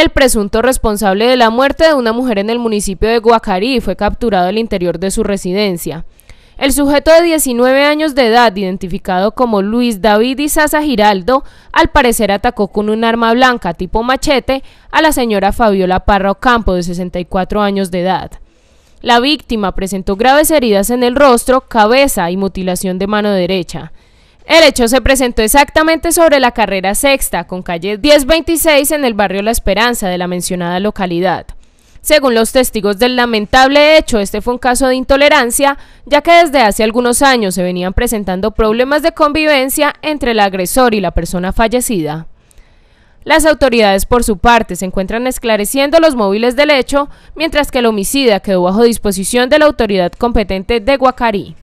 el presunto responsable de la muerte de una mujer en el municipio de Guacarí fue capturado al interior de su residencia. El sujeto de 19 años de edad, identificado como Luis David Isaza Giraldo, al parecer atacó con un arma blanca tipo machete a la señora Fabiola Parra Ocampo, de 64 años de edad. La víctima presentó graves heridas en el rostro, cabeza y mutilación de mano derecha. El hecho se presentó exactamente sobre la carrera sexta, con calle 1026 en el barrio La Esperanza de la mencionada localidad. Según los testigos del lamentable hecho, este fue un caso de intolerancia, ya que desde hace algunos años se venían presentando problemas de convivencia entre el agresor y la persona fallecida. Las autoridades, por su parte, se encuentran esclareciendo los móviles del hecho, mientras que el homicida quedó bajo disposición de la autoridad competente de Guacarí.